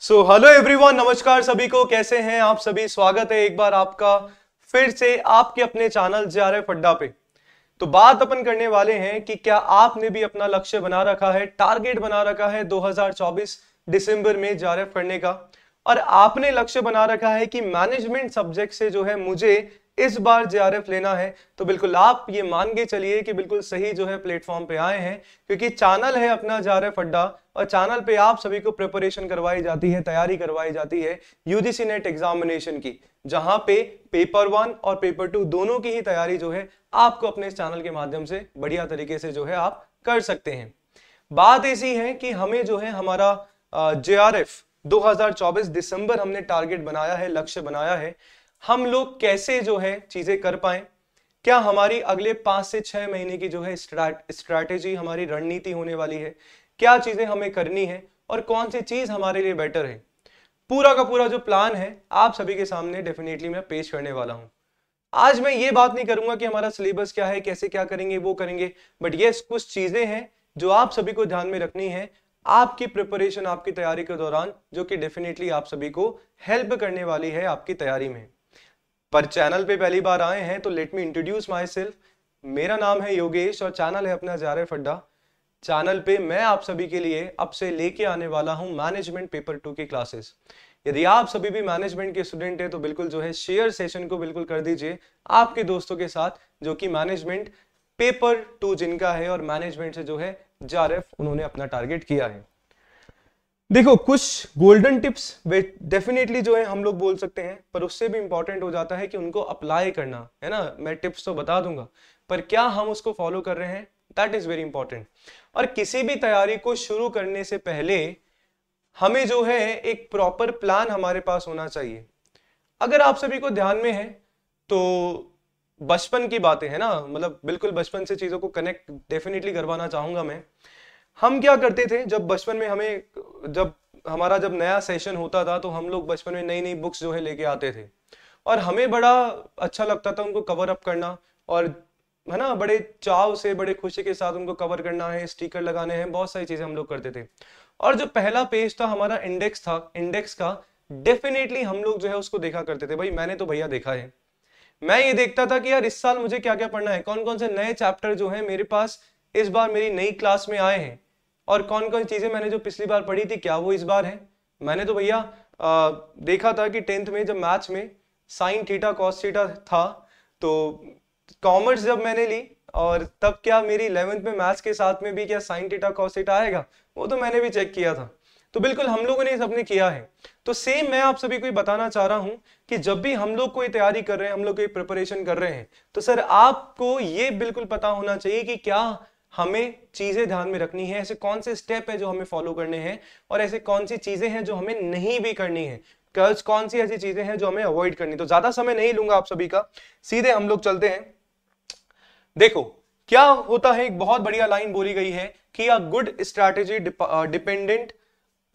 so hello everyone नमस्कार सभी को कैसे हैं आप सभी स्वागत है एक बार आपका फिर से आपके अपने चैनल जा रहे फड्डा पे तो बात अपन करने वाले हैं कि क्या आपने भी अपना लक्ष्य बना रखा है टारगेट बना रखा है 2024 दिसंबर में जा रहे पढ़ने का और आपने लक्ष्य बना रखा है कि मैनेजमेंट सब्जेक्ट से जो है मुझे इस बार जे लेना है तो बिल्कुल आप ये मान के चलिए कि बिल्कुल सही जो है प्लेटफॉर्म पे आए हैं क्योंकि चैनल है अपना जे आर अड्डा और चैनल पे आप सभी को प्रिपरेशन करवाई जाती है तैयारी करवाई जाती है यूजीसी नेट एग्जामिनेशन की जहां पे पेपर वन और पेपर टू दोनों की ही तैयारी जो है आपको अपने इस चैनल के माध्यम से बढ़िया तरीके से जो है आप कर सकते हैं बात ऐसी है कि हमें जो है हमारा जे आर एफ 2024 दिसंबर हमने टारगेट बनाया है लक्ष्य बनाया है हम लोग कैसे जो है चीजें कर पाए क्या हमारी अगले पांच से छह महीने की जो है स्ट्रैटेजी हमारी रणनीति होने वाली है क्या चीजें हमें करनी है और कौन सी चीज हमारे लिए बेटर है पूरा का पूरा जो प्लान है आप सभी के सामने डेफिनेटली मैं पेश करने वाला हूं आज मैं ये बात नहीं करूंगा कि हमारा सिलेबस क्या है कैसे क्या करेंगे वो करेंगे बट ये कुछ चीजें हैं जो आप सभी को ध्यान में रखनी है आपकी प्रिपरेशन आपकी तैयारी के दौरान जो कि डेफिनेटली आप सभी को हेल्प करने वाली है आपकी तैयारी में पर चैनल पे पहली बार आए हैं तो let me introduce myself मेरा नाम है योगेश और चैनल है अपना जारे फड्डा चैनल पे मैं आप सभी के लिए अब से लेके आने वाला हूँ मैनेजमेंट पेपर टू की क्लासेस यदि आप सभी भी मैनेजमेंट के स्टूडेंट हैं तो बिल्कुल जो है शेयर सेशन को बिल्कुल कर दीजिए आपके दोस्तों के साथ जो कि मैनेजमेंट पेपर टू जिनका है और मैनेजमेंट से जो है जारफ उन्होंने अपना टारगेट किया है देखो कुछ गोल्डन टिप्स वे डेफिनेटली जो है हम लोग बोल सकते हैं पर उससे भी इंपॉर्टेंट हो जाता है कि उनको अप्लाई करना है ना मैं टिप्स तो बता दूंगा पर क्या हम उसको फॉलो कर रहे हैं दैट इज़ वेरी इंपॉर्टेंट और किसी भी तैयारी को शुरू करने से पहले हमें जो है एक प्रॉपर प्लान हमारे पास होना चाहिए अगर आप सभी को ध्यान में है तो बचपन की बातें है ना मतलब बिल्कुल बचपन से चीज़ों को कनेक्ट डेफिनेटली करवाना चाहूंगा मैं हम क्या करते थे जब बचपन में हमें जब हमारा जब नया सेशन होता था तो हम लोग बचपन में नई नई बुक्स जो है लेके आते थे और हमें बड़ा अच्छा लगता था उनको कवर अप करना और है ना बड़े चाव से बड़े खुशी के साथ उनको कवर करना है स्टिकर लगाने हैं बहुत सारी चीजें हम लोग करते थे और जो पहला पेज था हमारा इंडेक्स था इंडेक्स का डेफिनेटली हम लोग जो है उसको देखा करते थे भाई मैंने तो भैया देखा है मैं ये देखता था कि यार इस साल मुझे क्या क्या पढ़ना है कौन कौन से नए चैप्टर जो है मेरे पास इस बार मेरी नई क्लास में आए हैं और कौन कौन चीज़ें मैंने जो पिछली बार पढ़ी थी क्या वो इस बार है मैंने तो भैया देखा था कि टेंथ में जब मैथ्स में साइन थीटा कॉस थीटा था तो कॉमर्स जब मैंने ली और तब क्या मेरी इलेवेंथ में मैथ्स के साथ में भी क्या साइन थीटा कॉस थीटा आएगा वो तो मैंने भी चेक किया था तो बिल्कुल हम लोगों ने सबने किया है तो सेम मैं आप सभी को बताना चाह रहा हूं कि जब भी हम लोग कोई तैयारी कर रहे हैं हम लोग कोई प्रिपरेशन कर रहे हैं तो सर आपको ये बिल्कुल पता होना चाहिए कि क्या हमें चीज़ें ध्यान में रखनी है ऐसे कौन से स्टेप है जो हमें फॉलो करने हैं और ऐसे कौन सी चीज़ें हैं जो हमें नहीं भी करनी है कर्ज कौन सी ऐसी चीज़ें हैं जो हमें अवॉइड करनी तो ज़्यादा समय नहीं लूंगा आप सभी का सीधे हम लोग चलते हैं देखो क्या होता है एक बहुत बढ़िया लाइन बोली गई है कि a good strategy dependent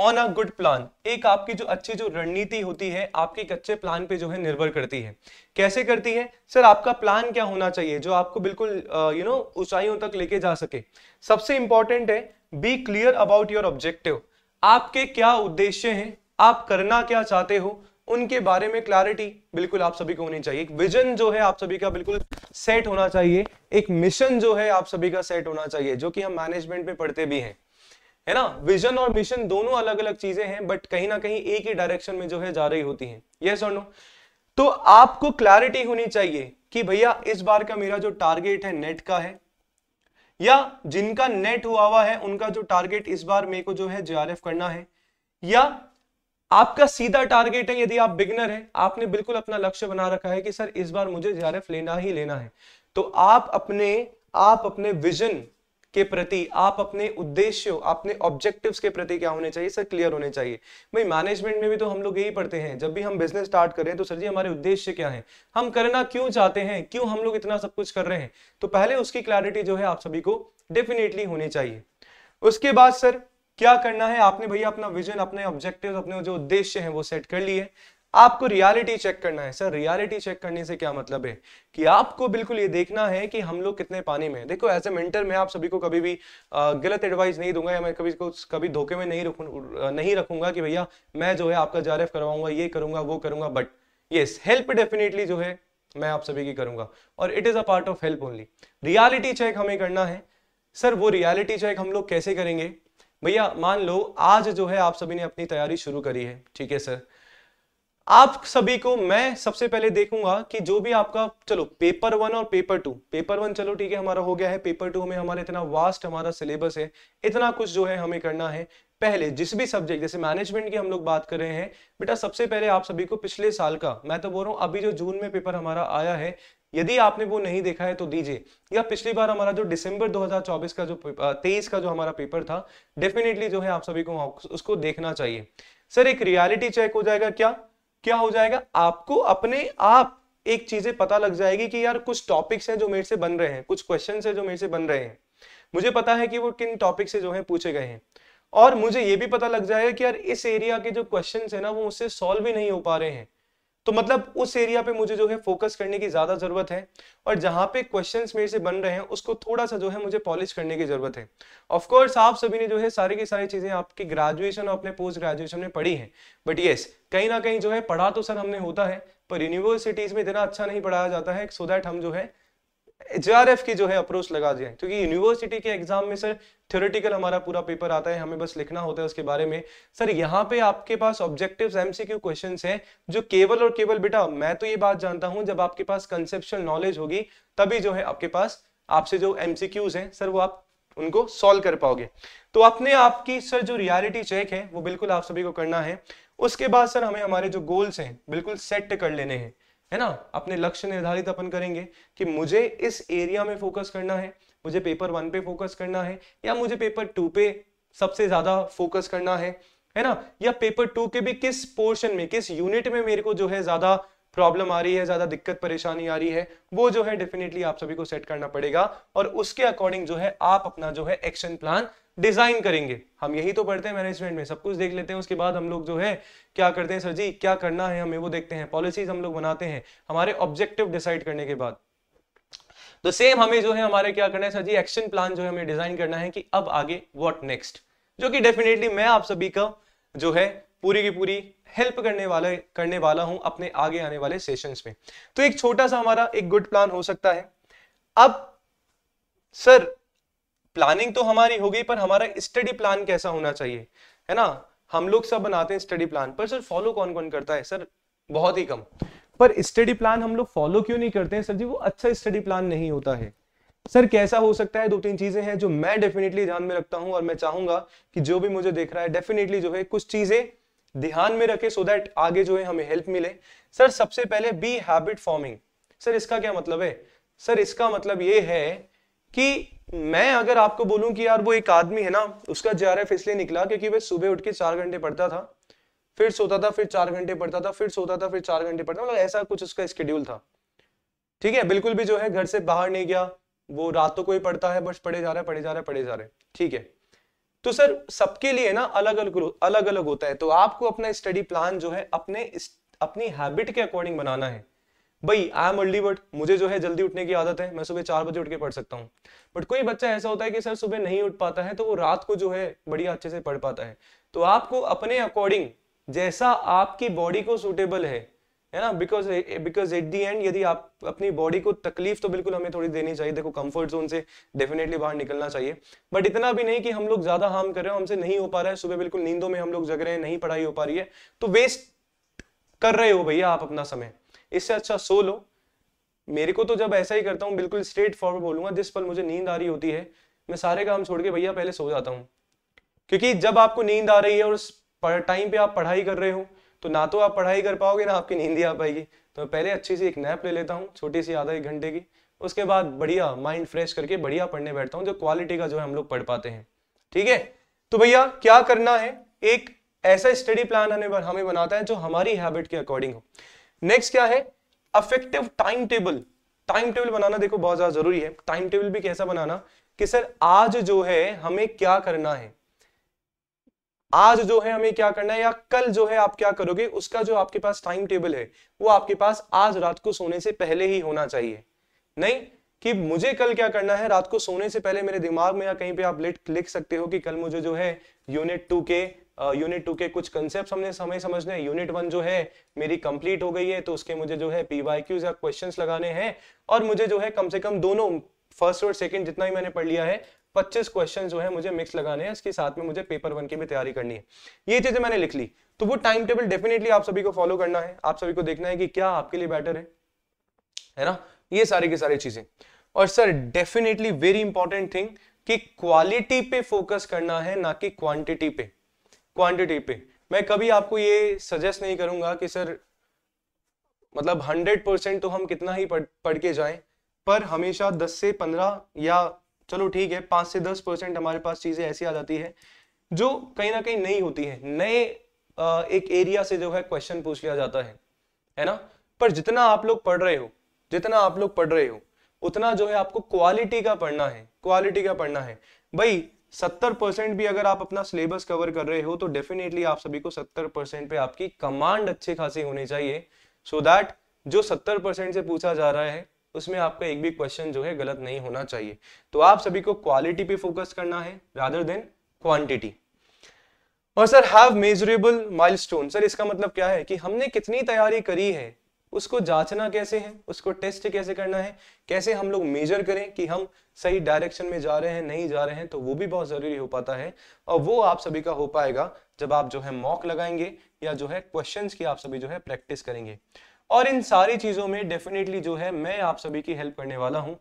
on a good plan एक आपकी जो अच्छी जो रणनीति होती है आपके एक अच्छे प्लान पे जो है निर्भर करती है कैसे करती है सर आपका प्लान क्या होना चाहिए जो आपको बिल्कुल यू नो ऊंचाइयों तक लेके जा सके सबसे इंपॉर्टेंट है be clear about your objective आपके क्या उद्देश्य हैं आप करना क्या चाहते हो उनके बारे में क्लैरिटी बिल्कुल आप सभी को होनी चाहिए एक विजन जो है आप सभी का बिल्कुल सेट होना चाहिए एक मिशन जो है आप सभी का सेट होना चाहिए जो कि हम मैनेजमेंट में पढ़ते भी हैं है ना विजन और मिशन दोनों अलग अलग चीजें हैं बट कहीं ना कहीं एक ही डायरेक्शन में जो है जा रही होती हैं ये और नो तो आपको क्लैरिटी होनी चाहिए कि भैया इस बार का मेरा जो टारगेट है नेट का है या जिनका नेट हुआ हुआ है उनका जो टारगेट इस बार मेरे को जो है जे करना है या आपका सीधा टारगेट है यदि आप बिगनर हैं आपने बिल्कुल अपना लक्ष्य बना रखा है कि सर इस बार मुझे जे लेना ही लेना है तो आप अपने आप अपने विजन के प्रति आप अपने उद्देश्यों अपने ऑब्जेक्टिव्स के प्रति क्या होने चाहिए सर क्लियर होने चाहिए भाई मैनेजमेंट में भी तो हम लोग यही पढ़ते हैं जब भी हम बिजनेस स्टार्ट करें तो सर जी हमारे उद्देश्य क्या है हम करना क्यों चाहते हैं क्यों हम लोग इतना सब कुछ कर रहे हैं तो पहले उसकी क्लैरिटी जो है आप सभी को डेफिनेटली होनी चाहिए उसके बाद सर क्या करना है आपने भैया अपना विजन अपने ऑब्जेक्टिव अपने जो उद्देश्य है वो सेट कर लिए आपको रियलिटी चेक करना है सर रियलिटी चेक करने से क्या मतलब है कि आपको बिल्कुल ये देखना है कि हम लोग कितने पानी में देखो एज ए मेंटर मैं आप सभी को कभी भी गलत एडवाइस नहीं दूंगा या मैं कभी को कभी धोखे में नहीं रखू नहीं रखूंगा कि भैया मैं जो है आपका जारफ करवाऊंगा ये करूंगा वो करूंगा बट येस हेल्प डेफिनेटली जो है मैं आप सभी की करूंगा और it is a part of help only reality check हमें करना है सर वो रियालिटी चेक हम लोग कैसे करेंगे भैया मान लो आज जो है आप सभी ने अपनी तैयारी शुरू करी है ठीक है सर आप सभी को मैं सबसे पहले देखूंगा कि जो भी आपका चलो पेपर वन और पेपर टू पेपर वन चलो ठीक है हमारा हो गया है पेपर टू में हमारा इतना वास्ट हमारा सिलेबस है इतना कुछ जो है हमें करना है पहले जिस भी सब्जेक्ट जैसे मैनेजमेंट की हम लोग बात कर रहे हैं बेटा सबसे पहले आप सभी को पिछले साल का मैं तो बोल रहा हूँ अभी जो जून में पेपर हमारा आया है यदि आपने वो नहीं देखा है तो दीजिए या पिछली बार हमारा जो दिसंबर 2024 का जो तेईस का जो हमारा पेपर था डेफिनेटली जो है आप सभी को उसको देखना चाहिए सर एक रियलिटी चेक हो जाएगा क्या क्या हो जाएगा आपको अपने आप एक चीजें पता लग जाएगी कि यार कुछ टॉपिक्स हैं जो मेरे से बन रहे हैं कुछ क्वेश्चन है जो मेरे से बन रहे हैं मुझे पता है कि वो किन टॉपिक से जो है पूछे गए हैं और मुझे ये भी पता लग जाएगा कि यार इस एरिया के जो क्वेश्चन है ना वो मुझसे सॉल्व भी नहीं हो पा रहे हैं तो मतलब उस एरिया पे मुझे जो है फोकस करने की ज्यादा जरूरत है और जहां पे क्वेश्चंस मेरे से बन रहे हैं उसको थोड़ा सा जो है मुझे पॉलिश करने की जरूरत है ऑफ कोर्स आप सभी ने जो है सारी की सारी चीजें आपकी ग्रेजुएशन और अपने पोस्ट ग्रेजुएशन में पढ़ी है बट येस कहीं ना कहीं जो है पढ़ा तो सर हमने होता है पर यूनिवर्सिटीज में इतना अच्छा नहीं पढ़ाया जाता है सो so दैट हम जो है जे की जो है अप्रोच लगा दिया क्योंकि यूनिवर्सिटी के एग्जाम में सर थ्योरेटिकल हमारा पूरा पेपर आता है हमें बस लिखना होता है उसके बारे में सर यहाँ पे आपके पास ऑब्जेक्टिव्स एमसीक्यू क्वेश्चंस हैं जो केवल और केवल बेटा मैं तो ये बात जानता हूँ जब आपके पास कंसेप्शुअल नॉलेज होगी तभी जो है आपके पास आपसे जो एमसीक्यूज हैं सर वो आप उनको सॉल्व कर पाओगे तो अपने आपकी सर जो रियालिटी चेक है वो बिल्कुल आप सभी को करना है उसके बाद सर हमें हमारे जो गोल्स हैं बिल्कुल सेट कर लेने हैं है ना अपने लक्ष्य निर्धारित अपन करेंगे कि मुझे इस एरिया में फोकस करना है मुझे पेपर वन पे फोकस करना है या मुझे पेपर टू पे सबसे ज्यादा फोकस करना है है ना या पेपर टू के भी किस पोर्शन में किस यूनिट में मेरे को जो है ज्यादा प्रॉब्लम आ रही है ज्यादा दिक्कत परेशानी आ रही है वो जो है डेफिनेटली आप सभी को सेट करना पड़ेगा और उसके अकॉर्डिंग जो है आप अपना जो है एक्शन प्लान डिजाइन करेंगे हम यही तो पढ़ते हैं मैनेजमेंट में सब कुछ देख लेते हैं उसके बाद हम लोग जो है क्या करते हैं सर जी क्या करना है हमें वो देखते हैं पॉलिसीज हम लोग बनाते हैं हमारे ऑब्जेक्टिव डिसाइड करने के बाद तो सेम हमें जो है हमारे क्या करना है सर जी एक्शन प्लान जो है हमें डिजाइन करना है कि अब आगे वॉट नेक्स्ट जो कि डेफिनेटली मैं आप सभी का जो है पूरी की पूरी हेल्प करने वाले करने वाला हूं अपने आगे आने वाले सेशंस में तो एक छोटा सा हमारा एक गुड प्लान हो सकता है अब सर प्लानिंग तो हमारी हो गई पर हमारा स्टडी प्लान कैसा होना चाहिए है ना हम लोग सब बनाते हैं स्टडी प्लान पर सर फॉलो कौन कौन करता है सर बहुत ही कम पर स्टडी प्लान हम लोग फॉलो क्यों नहीं करते हैं सर जी वो अच्छा स्टडी प्लान नहीं होता है सर कैसा हो सकता है दो तीन चीजें हैं जो मैं डेफिनेटली ध्यान में रखता हूं और मैं चाहूंगा कि जो भी मुझे देख रहा है डेफिनेटली जो है कुछ चीजें ध्यान में रखे सो दैट आगे जो है हमें हेल्प मिले सर सबसे पहले बी हैबिट फॉर्मिंग सर इसका क्या मतलब है सर इसका मतलब ये है कि मैं अगर आपको बोलूं कि यार वो एक आदमी है ना उसका जे इसलिए निकला क्योंकि वह सुबह उठ के चार घंटे पढ़ता था फिर सोता था फिर चार घंटे पढ़ता था फिर सोता था फिर चार घंटे पढ़ता मतलब ऐसा कुछ उसका स्केड्यूल था ठीक है बिल्कुल भी जो है घर से बाहर नहीं गया वो रातों तो को ही पढ़ता है बस पढ़े जा रहे पढ़े जा रहे पढ़े जा रहे ठीक है तो सर सबके लिए ना अलग अलग अलग अलग होता है तो आपको अपना स्टडी प्लान जो है अपने अपनी हैबिट के अकॉर्डिंग बनाना है भाई आई एम अर्ली बट मुझे जो है जल्दी उठने की आदत है मैं सुबह चार बजे उठ के पढ़ सकता हूँ बट कोई बच्चा ऐसा होता है कि सर सुबह नहीं उठ पाता है तो वो रात को जो है बढ़िया अच्छे से पढ़ पाता है तो आपको अपने अकॉर्डिंग जैसा आपकी बॉडी को सूटेबल है है ना because because at the end यदि आप अपनी बॉडी को तकलीफ तो बिल्कुल हमें थोड़ी देनी चाहिए देखो कंफर्ट जोन से डेफिनेटली बाहर निकलना चाहिए बट इतना भी नहीं कि हम लोग ज्यादा हार्म कर रहे हो हमसे नहीं हो पा रहा है सुबह बिल्कुल नींदों में हम लोग जग रहे हैं नहीं पढ़ाई हो पा रही है तो वेस्ट कर रहे हो भैया आप अपना समय इससे अच्छा सो लो मेरे को तो जब ऐसा ही करता हूँ बिल्कुल स्ट्रेट फॉरवर्ड बोलूंगा जिस पल मुझे नींद आ रही होती है मैं सारे काम छोड़ के भैया पहले सो जाता हूँ क्योंकि जब आपको नींद आ रही है और उस टाइम पे आप पढ़ाई कर रहे हो तो ना तो आप पढ़ाई कर पाओगे ना आपकी नींद ही आ पाएगी तो मैं पहले अच्छी सी एक नैप ले लेता हूँ छोटी सी आधा एक घंटे की उसके बाद बढ़िया माइंड फ्रेश करके बढ़िया पढ़ने बैठता हूँ जो क्वालिटी का जो है हम लोग पढ़ पाते हैं ठीक है तो भैया क्या करना है एक ऐसा स्टडी प्लान हमें हमें बनाता है जो हमारी हैबिट के अकॉर्डिंग हो नेक्स्ट क्या है effective time table time table बनाना देखो बहुत ज्यादा जरूरी है टाइम टेबल भी कैसा बनाना कि सर आज जो है हमें क्या करना है आज जो है हमें क्या करना है या कल जो है आप क्या करोगे उसका जो आपके पास टाइम टेबल है वो आपके पास आज रात को सोने से पहले ही होना चाहिए नहीं कि मुझे कल क्या करना है रात को सोने से पहले मेरे दिमाग में या कहीं पे आप लिख लिख सकते हो कि कल मुझे जो है यूनिट टू के यूनिट टू के कुछ कंसेप्ट हमने समय समझने यूनिट वन जो है मेरी कंप्लीट हो गई है तो उसके मुझे जो है पी वाई क्यूज या क्वेश्चन लगाने हैं और मुझे जो है कम से कम दोनों फर्स्ट और सेकेंड जितना भी मैंने पढ़ लिया है 25 क्वेश्चन जो है मुझे मिक्स लगाने हैं इसके साथ में मुझे पेपर वन की भी तैयारी करनी है ये चीजें मैंने लिख ली तो वो टाइम टेबल डेफिनेटली आप सभी को फॉलो करना है आप सभी को देखना है कि क्या आपके लिए बेटर है है ना ये सारी की सारी चीजें और sir definitely very important thing कि क्वालिटी पे फोकस करना है ना कि क्वांटिटी पे क्वांटिटी पे मैं कभी आपको ये सजेस्ट नहीं करूँगा कि सर मतलब हंड्रेड परसेंट तो हम कितना ही पढ़ पढ़ के जाएं पर हमेशा दस से पंद्रह या चलो ठीक है पांच से दस परसेंट हमारे पास चीज़ें ऐसी आ जाती है जो कहीं ना कहीं नहीं होती है नए एक एरिया से जो है क्वेश्चन पूछ लिया जाता है है ना पर जितना आप लोग पढ़ रहे हो जितना आप लोग पढ़ रहे हो उतना जो है आपको क्वालिटी का पढ़ना है क्वालिटी का पढ़ना है भाई सत्तर परसेंट भी अगर आप अपना सिलेबस कवर कर रहे हो तो डेफिनेटली आप सभी को सत्तर परसेंट पे आपकी कमांड अच्छे खासी होनी चाहिए सो so दैट जो सत्तर परसेंट से पूछा जा रहा है उसमें आपका एक भी क्वेश्चन जो है गलत नहीं होना चाहिए तो आप सभी को क्वालिटी पे फोकस करना है रादर देन क्वांटिटी और sir have measurable milestone sir इसका मतलब क्या है कि हमने कितनी तैयारी करी है उसको जांचना कैसे है उसको टेस्ट कैसे करना है कैसे हम लोग मेजर करें कि हम सही डायरेक्शन में जा रहे हैं नहीं जा रहे हैं तो वो भी बहुत ज़रूरी हो पाता है और वो आप सभी का हो पाएगा जब आप जो है मॉक लगाएंगे या जो है क्वेश्चन की आप सभी जो है प्रैक्टिस करेंगे और इन सारी चीज़ों में डेफिनेटली जो है मैं आप सभी की हेल्प करने वाला हूँ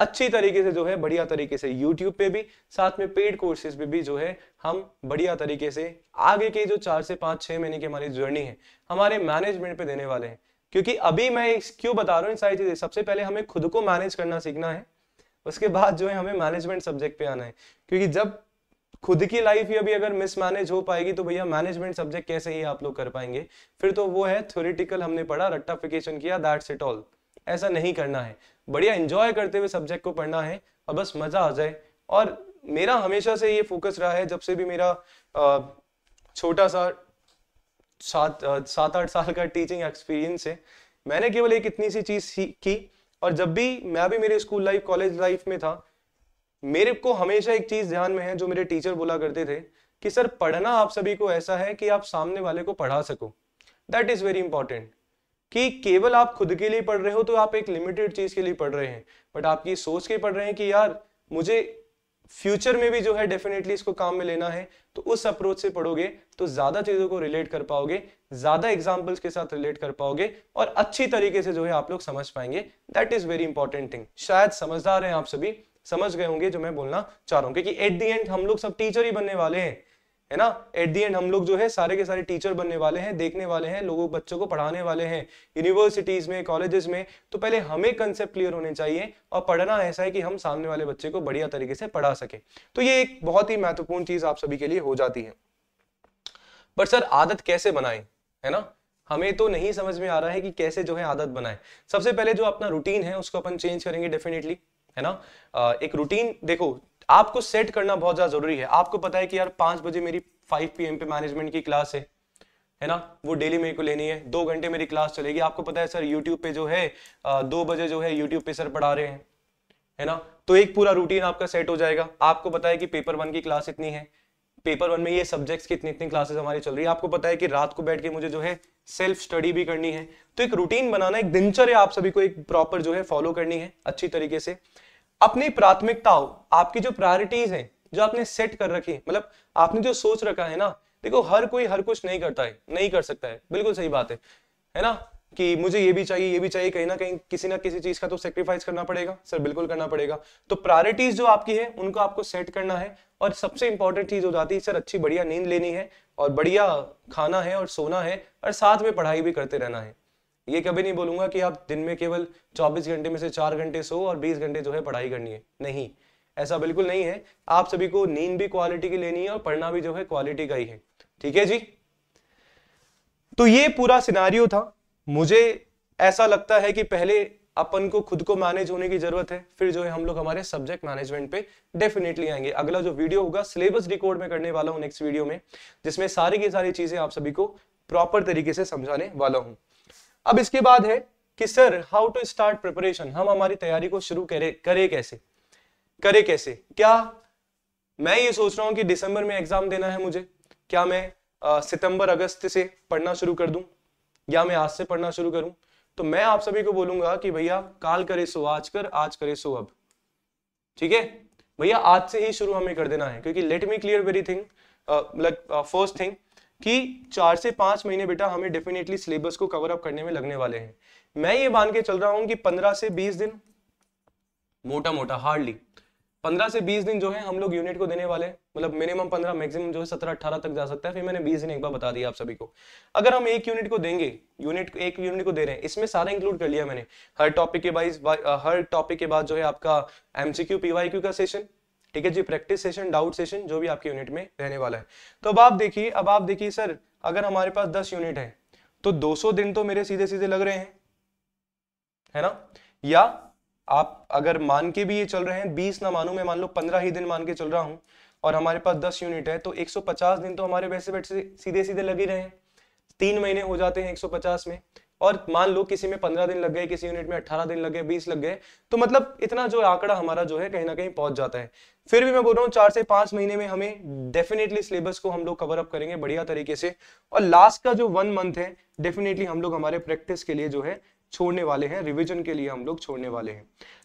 अच्छी तरीके से जो है बढ़िया तरीके से YouTube पे भी साथ में पेड कोर्सेज पे भी जो है हम बढ़िया तरीके से आगे के जो चार से पाँच छः महीने की हमारी जर्नी है हमारे मैनेजमेंट पे देने वाले हैं क्योंकि अभी मैं क्यों बता रहा हूँ इन सारी चीजें सबसे पहले हमें खुद को मैनेज करना सीखना है उसके बाद जो है हमें मैनेजमेंट सब्जेक्ट पे आना है क्योंकि जब खुद की लाइफ ही अभी अगर मिसमैनेज हो पाएगी तो भैया मैनेजमेंट सब्जेक्ट कैसे ही आप लोग कर पाएंगे फिर तो वो है थ्योरिटिकल हमने पढ़ा रट्टाफिकेशन किया दैट्स इट ऑल ऐसा नहीं करना है बढ़िया इंजॉय करते हुए सब्जेक्ट को पढ़ना है और बस मजा आ जाए और मेरा हमेशा से ये फोकस रहा है जब से भी मेरा छोटा सा सात सात आठ साल का टीचिंग एक्सपीरियंस है मैंने केवल एक इतनी सी चीज़ की और जब भी मैं भी मेरे स्कूल लाइफ कॉलेज लाइफ में था मेरे को हमेशा एक चीज़ ध्यान में है जो मेरे टीचर बोला करते थे कि सर पढ़ना आप सभी को ऐसा है कि आप सामने वाले को पढ़ा सको दैट इज़ वेरी इंपॉर्टेंट कि केवल आप खुद के लिए पढ़ रहे हो तो आप एक लिमिटेड चीज़ के लिए पढ़ रहे हैं बट आपकी सोच के पढ़ रहे हैं कि यार मुझे फ्यूचर में भी जो है डेफिनेटली इसको काम में लेना है तो उस अप्रोच से पढ़ोगे तो ज्यादा चीजों को रिलेट कर पाओगे ज्यादा एग्जाम्पल्स के साथ रिलेट कर पाओगे और अच्छी तरीके से जो है आप लोग समझ पाएंगे that is very important thing शायद समझदार हैं आप सभी समझ गए होंगे जो मैं बोलना चाह रहा हूँ क्योंकि एट दी एंड हम लोग सब टीचर ही बनने वाले हैं है ना एट दी एंड हम लोग जो है सारे के सारे टीचर बनने वाले हैं देखने वाले हैं लोगों बच्चों को पढ़ाने वाले हैं यूनिवर्सिटीज में कॉलेजेस में तो पहले हमें कंसेप्ट क्लियर होने चाहिए और पढ़ना ऐसा है कि हम सामने वाले बच्चे को बढ़िया तरीके से पढ़ा सके तो ये एक बहुत ही महत्वपूर्ण चीज आप सभी के लिए हो जाती है पर सर आदत कैसे बनाए है ना हमें तो नहीं समझ में आ रहा है कि कैसे जो है आदत बनाए सबसे पहले जो अपना रूटीन है उसको अपन चेंज करेंगे डेफिनेटली है ना एक रूटीन देखो आपको सेट करना बहुत ज्यादा जरूरी है आपको पता है कि यार पांच बजे मेरी फाइव पी पे मैनेजमेंट की क्लास है है ना वो डेली मेरे को लेनी है दो घंटे मेरी क्लास चलेगी आपको पता है सर यूट्यूब पे जो है दो बजे जो है यूट्यूब पे सर पढ़ा रहे हैं है ना तो एक पूरा रूटीन आपका सेट हो जाएगा आपको पता है कि पेपर वन की क्लास इतनी है पेपर वन में ये सब्जेक्ट्स की इतनी इतनी क्लासेस हमारी चल रही है आपको पता है कि रात को बैठ के मुझे जो है सेल्फ स्टडी भी करनी है तो एक रूटीन बनाना एक दिनचर्या आप सभी को एक प्रॉपर जो है फॉलो करनी है अच्छी तरीके से अपनी प्राथमिकताओं आपकी जो प्रायोरिटीज हैं जो आपने सेट कर रखी मतलब आपने जो सोच रखा है ना देखो हर कोई हर कुछ नहीं करता है नहीं कर सकता है बिल्कुल सही बात है है ना कि मुझे ये भी चाहिए ये भी चाहिए कहीं ना कहीं किसी ना किसी चीज का तो सेक्रीफाइस करना पड़ेगा सर बिल्कुल करना पड़ेगा तो प्रायोरिटीज जो आपकी है उनको आपको सेट करना है और सबसे इंपॉर्टेंट चीज हो जाती है सर अच्छी बढ़िया नींद लेनी है और बढ़िया खाना है और सोना है और साथ में पढ़ाई भी करते रहना है ये कभी नहीं बोलूंगा कि आप दिन में केवल 24 घंटे में से चार घंटे सो और 20 घंटे जो है पढ़ाई करनी है नहीं ऐसा बिल्कुल नहीं है आप सभी को नींद भी क्वालिटी की लेनी है और पढ़ना भी जो है क्वालिटी का ही है ठीक है जी तो ये पूरा सिनारियो था मुझे ऐसा लगता है कि पहले अपन को खुद को मैनेज होने की जरूरत है फिर जो है हम लोग हमारे सब्जेक्ट मैनेजमेंट पे डेफिनेटली आएंगे अगला जो वीडियो होगा सिलेबस रिकॉर्ड में करने वाला हूँ नेक्स्ट वीडियो में जिसमें सारी की सारी चीजें आप सभी को प्रॉपर तरीके से समझाने वाला हूँ अब इसके बाद है कि sir how to start preparation हम हमारी तैयारी को शुरू करे करे कैसे करे कैसे क्या मैं ये सोच रहा हूं कि दिसंबर में एग्जाम देना है मुझे क्या मैं आ, सितंबर अगस्त से पढ़ना शुरू कर दूं या मैं आज से पढ़ना शुरू करूं तो मैं आप सभी को बोलूंगा कि भैया काल करे सो आज कर आज करे सो अब ठीक है भैया आज से ही शुरू हमें कर देना है क्योंकि let me clear very thing like first thing कि चार से पांच महीने बेटा हमें डेफिनेटली सिलेबस को कवर अप करने में लगने वाले हैं मैं ये मान के चल रहा हूं कि पंद्रह से बीस दिन मोटा मोटा हार्डली पंद्रह से बीस दिन जो है हम लोग यूनिट को देने वाले मतलब मिनिमम पंद्रह मैक्सिमम जो है सत्रह अठारह तक जा सकता है फिर मैंने बीस दिन एक बार बता दिया आप सभी को अगर हम एक यूनिट को देंगे यूनिट एक यूनिट को दे रहे हैं इसमें सारा इंक्लूड कर लिया मैंने हर टॉपिक के वाइज हर टॉपिक के बाद जो है आपका एमसीक्यू पीवाईक्यू का सेशन ठीक है जी प्रैक्टिस सेशन डाउट सेशन जो भी आपके यूनिट में रहने वाला है तो अब आप देखिए अब आप देखिए सर अगर हमारे पास दस यूनिट है तो सौ दिन तो मेरे सीधे सीधे लग रहे हैं है ना या आप अगर मान के भी ये चल रहे हैं बीस ना मानू मैं मान लो पंद्रह ही दिन मान के चल रहा हूं और हमारे पास दस यूनिट है तो पचास दिन तो हमारे वैसे वैसे सीधे सीधे लग ही रहे हैं तीन महीने हो जाते हैं 150 में और मान लो किसी में 15 दिन लग गए किसी यूनिट में 18 दिन लग गए 20 लग गए तो मतलब इतना जो आंकड़ा हमारा जो है कहीं ना कहीं पहुंच जाता है फिर भी मैं बोल रहा हूँ चार से पांच महीने में हमें डेफिनेटली सिलेबस को हम लोग कवर अप करेंगे बढ़िया तरीके से और लास्ट का जो वन मंथ है डेफिनेटली हम लोग हमारे प्रैक्टिस के लिए जो है छोड़ने वाले हैं रिविजन के लिए हम लोग छोड़ने वाले हैं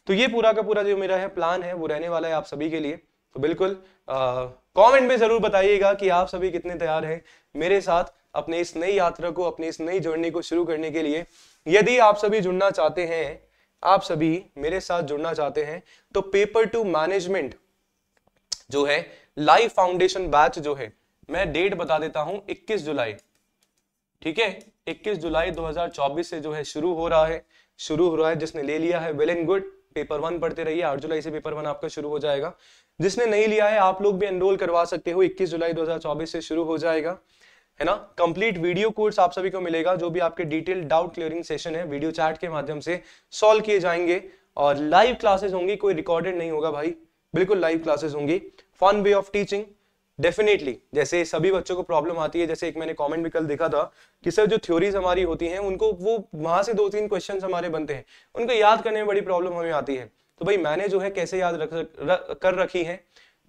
तो ये पूरा का पूरा जो मेरा है प्लान है वो रहने वाला है आप सभी के लिए तो बिल्कुल कमेंट में जरूर बताइएगा कि आप सभी कितने तैयार हैं मेरे साथ अपने इस नई यात्रा को अपने इस नई जर्नी को शुरू करने के लिए यदि आप सभी जुड़ना चाहते हैं आप सभी मेरे साथ जुड़ना चाहते हैं तो पेपर टू मैनेजमेंट जो है लाइव फाउंडेशन बैच जो है मैं डेट बता देता हूं 21 जुलाई ठीक है 21 जुलाई 2024 से जो है शुरू हो रहा है शुरू हो रहा है जिसने ले लिया है well and good paper one पढ़ते रहिए आठ जुलाई से पेपर वन आपका शुरू हो जाएगा जिसने नहीं लिया है आप लोग भी एनरोल करवा सकते हो 21 जुलाई 2024 से शुरू हो जाएगा है ना कंप्लीट वीडियो कोर्स आप सभी को मिलेगा जो भी आपके डिटेल डाउट क्लियरिंग सेशन है वीडियो चैट के माध्यम से सॉल्व किए जाएंगे और लाइव क्लासेस होंगी कोई रिकॉर्डेड नहीं होगा भाई बिल्कुल लाइव क्लासेस होंगी fun way of teaching definitely जैसे सभी बच्चों को प्रॉब्लम आती है जैसे एक मैंने कमेंट में कल देखा था कि सर जो थ्योरीज हमारी होती हैं उनको वो वहां से दो तीन क्वेश्चंस हमारे बनते हैं उनको याद करने में बड़ी प्रॉब्लम हमें आती है तो भाई मैंने जो है कैसे याद रख, रख कर रखी है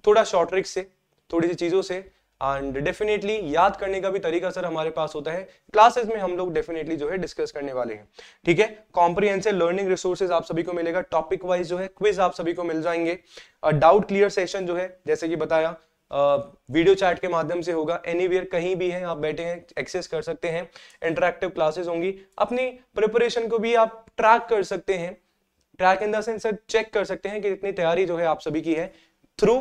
थोड़ा शॉर्ट ट्रिक से थोड़ी सी चीज़ों से एंड डेफिनेटली याद करने का भी तरीका सर हमारे पास होता है क्लासेस में हम लोग डेफिनेटली जो है डिस्कस करने वाले हैं ठीक है कॉम्प्रीहेंसिव लर्निंग रिसोर्सेज आप सभी को मिलेगा टॉपिक वाइज जो है क्विज आप सभी को मिल जाएंगे डाउट क्लियर सेशन जो है जैसे कि बताया वीडियो uh, चैट के माध्यम से होगा वेयर कहीं भी है आप बैठे हैं एक्सेस कर सकते हैं इंटरेक्टिव क्लासेस होंगी अपनी प्रिपरेशन को भी आप ट्रैक कर सकते हैं track in the sense check कर सकते हैं कि इतनी तैयारी जो है आप सभी की है थ्रू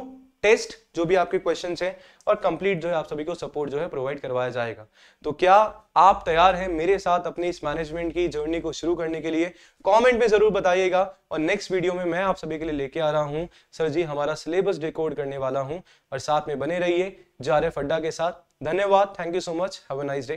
टेस्ट जो भी आपके क्वेश्चन है और कंप्लीट जो है आप सभी को सपोर्ट जो है प्रोवाइड करवाया जाएगा तो क्या आप तैयार हैं मेरे साथ अपने इस मैनेजमेंट की जर्नी को शुरू करने के लिए कमेंट में जरूर बताइएगा और नेक्स्ट वीडियो में मैं आप सभी के लिए लेके आ रहा हूँ सर जी हमारा सिलेबस डिकोड करने वाला हूँ और साथ में बने रहिए जारे फड्डा के साथ धन्यवाद thank you so much have a nice day